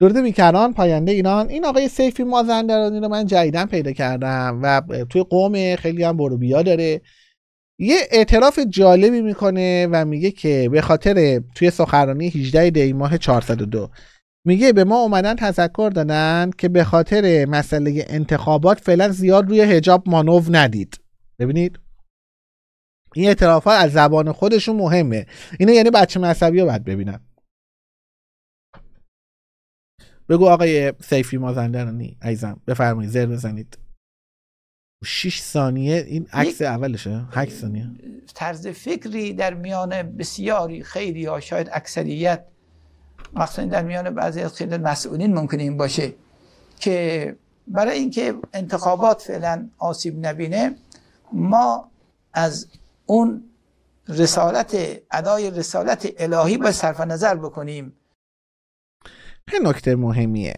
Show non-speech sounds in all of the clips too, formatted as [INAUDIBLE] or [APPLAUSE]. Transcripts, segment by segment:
درود بیکران پاینده ایران این آقای سیفی مازندرانی رو من جدیدن پیدا کردم و توی قوم خیلی هم برو بیا داره یه اعتراف جالبی میکنه و میگه که به خاطر توی سخرانی 18 دی ماه 402 میگه به ما اومدن تذکر دادن که به خاطر مسئله انتخابات فعلا زیاد روی هجاب مانو ندید ببینید این ها از زبان خودشون مهمه اینو یعنی بچه مذهبی رو باید ببینن بگو آقای سیفی مازندرانی عیزم بفرمایید زر بزنید 6 ثانیه این عکس اولشه 8 ثانیه طرز فکری در میان بسیاری خیلی ها شاید اکثریت مخصوصا در میان بعضی از خیلی مسئولین ممکنه این باشه که برای اینکه انتخابات فعلا آسیب نبینه ما از اون رسالت ادای رسالت الهی با صرف نظر بکنیم خیلی نکته مهمیه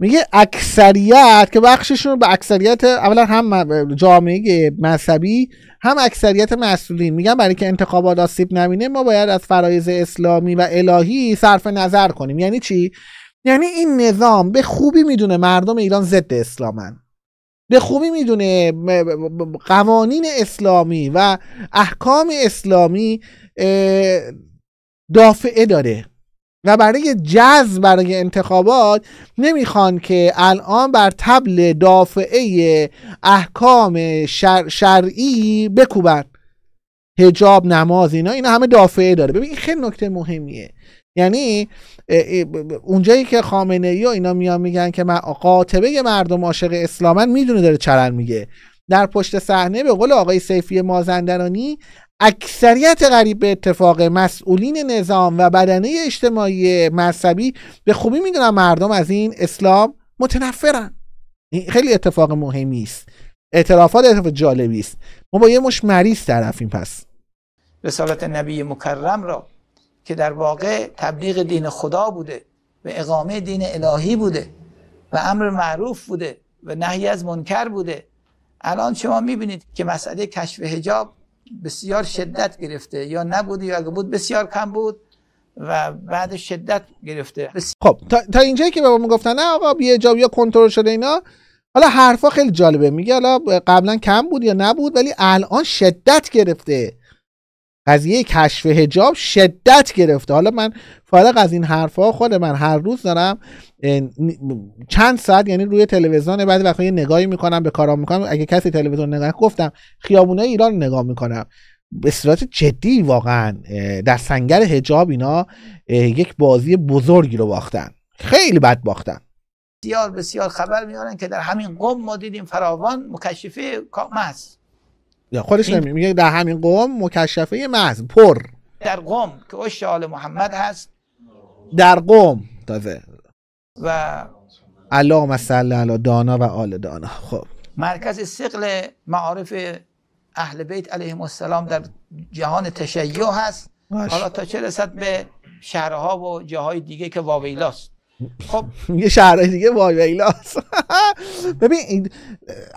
میگه اکثریت که بخششون به اکثریت اولا هم جامعه مذهبی هم اکثریت مسئولین میگن برای که انتخابات آسیب نبینه ما باید از فرایز اسلامی و الهی صرف نظر کنیم یعنی چی یعنی این نظام به خوبی میدونه مردم ایران ضد اسلامن به خوبی میدونه قوانین اسلامی و احکام اسلامی دافعه داره و برای جذب برای انتخابات نمیخوان که الان بر تبل دافعه احکام شر شرعی بکوبن هجاب نماز اینا اینا همه دافعه داره ببین این خیلی نکته مهمیه یعنی اونجایی که خامنه ای و اینا میان میگن که من قاطبه مردم عاشق اسلامن میدونه داره چرن میگه در پشت صحنه به قول آقای سیفی مازندرانی اکثریت قریب به اتفاق مسئولین نظام و بدنه اجتماعی مذهبی به خوبی میدونن مردم از این اسلام متنفرن این خیلی اتفاق مهمی است اعترافات اتفاق جالبی است ما با یه مش مریض طرفیم پس رسالت نبی مکرم را که در واقع تبلیغ دین خدا بوده و اقامه دین الهی بوده و امر معروف بوده و نهی از منکر بوده الان شما میبینید که مسئله کشف هجاب بسیار شدت گرفته یا نبوده یا اگه بود بسیار کم بود و بعد شدت گرفته خب تا, تا اینجایی که به میگفتن نه آقا بیه جا یا کنترل شده اینا حالا حرفا خیلی جالبه میگه حالا قبلا کم بود یا نبود ولی الان شدت گرفته قضیه کشف هجاب شدت گرفته حالا من فارغ از این حرفها خود من هر روز دارم چند ساعت یعنی روی تلویزیون بعد وقتا یه نگاهی میکنم به کارام میکنم اگه کسی تلویزیون نگاه گفتم خیابونه ایران نگاه میکنم به صورت جدی واقعا در سنگر هجاب اینا یک بازی بزرگی رو باختن خیلی بد باختن بسیار بسیار خبر میارن که در همین قم ما دیدیم فراوان مکشفه کام است یا خودش نمی میگه در همین قوم مکشفه محض پر در قوم که اش آل محمد هست در قوم تازه و اللهم مسل علی دانا و آل دانا خب مرکز سقل معارف اهل بیت علیهم السلام در جهان تشیع هست حالا تا چه رسد به شهرها و جاهای دیگه که واویلاست خب یه شهرهای دیگه وای ویلاس [LAUGHS] ببین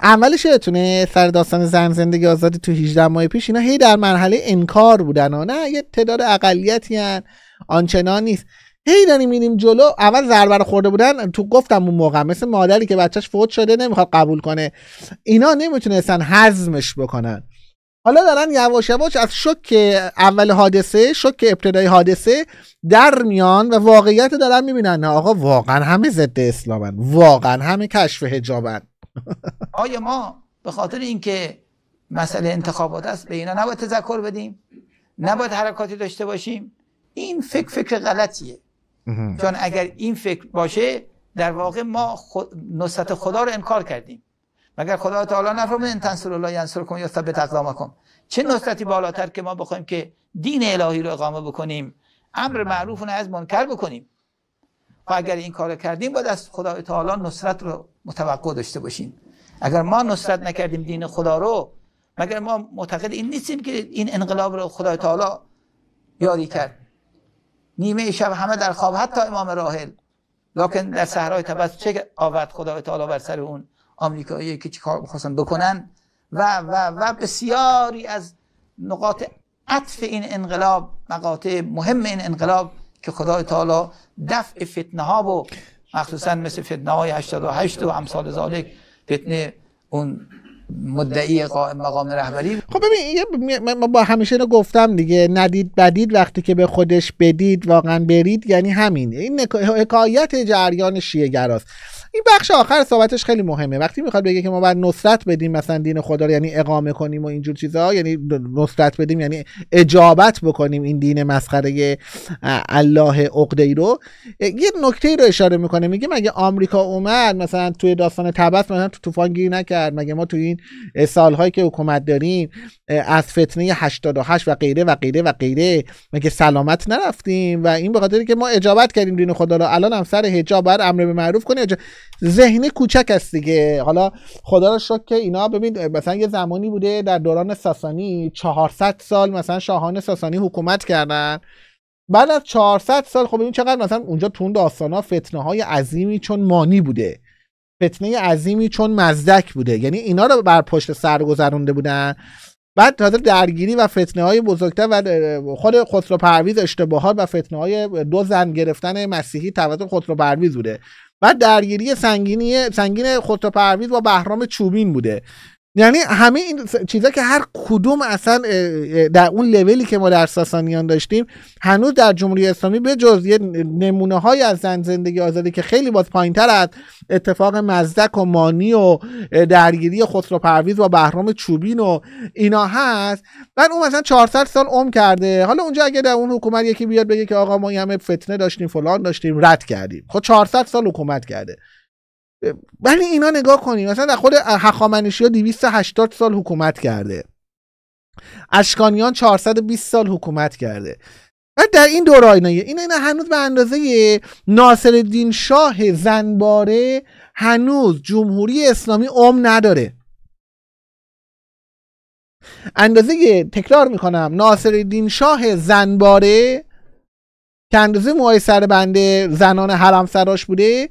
اولش یادتونه سر داستان زن زندگی آزادی تو 18 ماه پیش اینا هی در مرحله انکار بودن و نه یه تعداد اقلیتی هن. آنچنان نیست هی داریم میریم جلو اول ضربه خورده بودن تو گفتم اون موقع مثل مادری که بچهش فوت شده نمیخواد قبول کنه اینا نمیتونستن حزمش بکنن حالا دارن یواش یواش از شک اول حادثه شک ابتدای حادثه در میان و واقعیت دارن میبینن نه آقا واقعا همه ضد اسلامن واقعا همه کشف حجابن [LAUGHS] آیا ما به خاطر اینکه مسئله انتخابات است به اینا نباید تذکر بدیم نباید حرکاتی داشته باشیم این فکر فکر غلطیه چون اگر این فکر باشه در واقع ما خود خدا رو انکار کردیم مگر خدا تعالی نفرمود ان تنصر الله ینصرکم ثبت اقدامکم چه نصرتی بالاتر که ما بخوایم که دین الهی رو اقامه بکنیم امر معروف رو از منکر بکنیم و خب اگر این کار کردیم باید از خدا تعالی نصرت رو متوقع داشته باشیم اگر ما نصرت نکردیم دین خدا رو مگر ما معتقد این نیستیم که این انقلاب رو خدا تعالی یاری کرد نیمه شب همه در خواب حتی امام راحل لکن در صحرای تبس چه آورد خدا تعالی بر سر اون آمریکایی که چیکار میخواستن بکنن و و و بسیاری از نقاط عطف این انقلاب مقاطع مهم این انقلاب که خدای تعالی دفع فتنه ها و مخصوصا مثل فتنه های 88 و امثال ذالک فتنه اون مدعی قائم مقام رهبری خب ببین ما با همیشه رو گفتم دیگه ندید بدید وقتی که به خودش بدید واقعا برید یعنی همین این حکایت جریان شیعه گراست این بخش آخر صحبتش خیلی مهمه وقتی میخواد بگه که ما باید نصرت بدیم مثلا دین خدا رو یعنی اقامه کنیم و اینجور چیزها یعنی نصرت بدیم یعنی اجابت بکنیم این دین مسخره الله عقده رو یه نکته رو اشاره میکنه میگه مگه آمریکا اومد مثلا توی داستان تبس مثلا تو طوفان گیر نکرد مگه ما توی این سالهایی که حکومت داریم از فتنه 88 و غیره و غیره و غیره مگه سلامت نرفتیم و این به خاطر که ما اجابت کردیم دین خدا رو الان هم سر حجاب بر امر به معروف کنی ذهن کوچک است دیگه حالا خدا رو شکر که اینا ببین مثلا یه زمانی بوده در دوران ساسانی 400 سال مثلا شاهان ساسانی حکومت کردن بعد از 400 سال خب این چقدر مثلا اونجا توند ها فتنه های عظیمی چون مانی بوده فتنه عظیمی چون مزدک بوده یعنی اینا رو بر پشت سر گذرونده بودن بعد تازه درگیری و فتنه های بزرگتر و خود خسرو پرویز اشتباهات و فتنه های دو زن گرفتن مسیحی توسط خسرو پرویز بوده بعد درگیری سنگینی سنگین خسرو پرویز با بهرام چوبین بوده یعنی همه این چیزا که هر کدوم اصلا در اون لولی که ما در ساسانیان داشتیم هنوز در جمهوری اسلامی به جز یه نمونه های از زن زندگی آزادی که خیلی باز پایین تر از اتفاق مزدک و مانی و درگیری خسرو پرویز و بهرام چوبین و اینا هست بعد اون مثلا 400 سال عمر کرده حالا اونجا اگه در اون حکومت یکی بیاد بگه که آقا ما همه فتنه داشتیم فلان داشتیم رد کردیم خب 400 سال حکومت کرده ولی اینا نگاه کنیم مثلا در خود هخامنشی ها 280 سال حکومت کرده اشکانیان 420 سال حکومت کرده و در این دوران اینا اینا هنوز به اندازه ناصر شاه زنباره هنوز جمهوری اسلامی عم نداره اندازه تکرار میکنم ناصر شاه زنباره که اندازه موهای سر بنده زنان حرم سراش بوده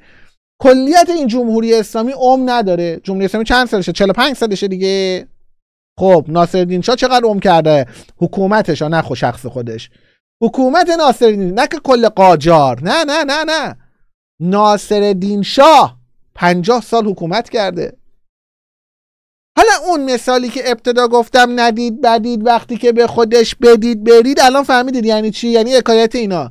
کلیت این جمهوری اسلامی عم نداره جمهوری اسلامی چند سالشه 45 سالشه دیگه خب ناصرالدین شاه چقدر عم کرده حکومتش نه خو شخص خودش حکومت ناصرالدین نه که کل قاجار نه نه نه نه ناصرالدین شاه 50 سال حکومت کرده حالا اون مثالی که ابتدا گفتم ندید بدید وقتی که به خودش بدید برید الان فهمیدید یعنی چی یعنی حکایت اینا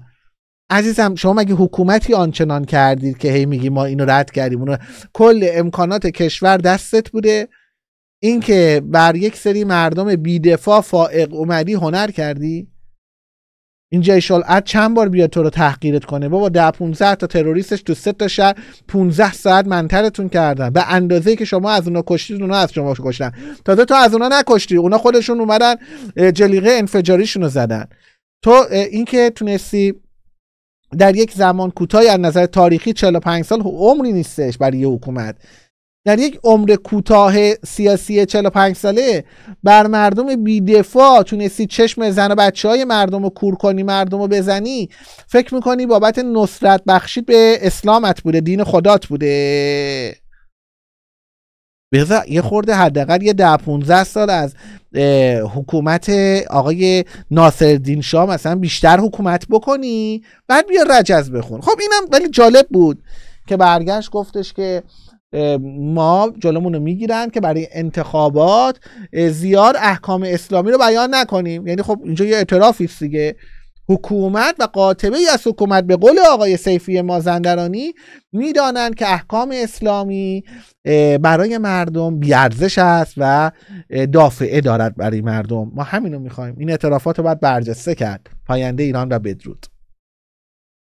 عزیزم شما مگه حکومتی آنچنان کردید که هی میگی ما اینو رد کردیم اونو کل امکانات کشور دستت بوده اینکه بر یک سری مردم بیدفاع فائق اومدی هنر کردی این جیش چند بار بیاد تو رو تحقیرت کنه بابا ده 15 تا تروریستش تو سه تا شهر 15 ساعت منترتون کردن به اندازه که شما از اونا کشتید اونا از شما کشتن تازه تو از اونا نکشتی اونا خودشون اومدن جلیقه انفجاریشون رو زدن تو اینکه تونستی در یک زمان کوتاه از نظر تاریخی 45 سال عمری نیستش برای یه حکومت در یک عمر کوتاه سیاسی 45 ساله بر مردم بیدفاع تونستی چشم زن و بچه های مردم رو کور کنی مردم رو بزنی فکر میکنی بابت نصرت بخشید به اسلامت بوده دین خدات بوده بذار یه خورده حداقل یه ده 15 سال از حکومت آقای ناصرالدین شاه مثلا بیشتر حکومت بکنی بعد بیا رجز بخون خب اینم ولی جالب بود که برگشت گفتش که ما جلومون رو میگیرن که برای انتخابات زیاد احکام اسلامی رو بیان نکنیم یعنی خب اینجا یه اعترافی دیگه حکومت و قاطبه ای از حکومت به قول آقای سیفی مازندرانی میدانند که احکام اسلامی برای مردم بیارزش است و دافعه دارد برای مردم ما همینو میخوایم این اعترافات رو باید برجسته کرد پاینده ایران و بدرود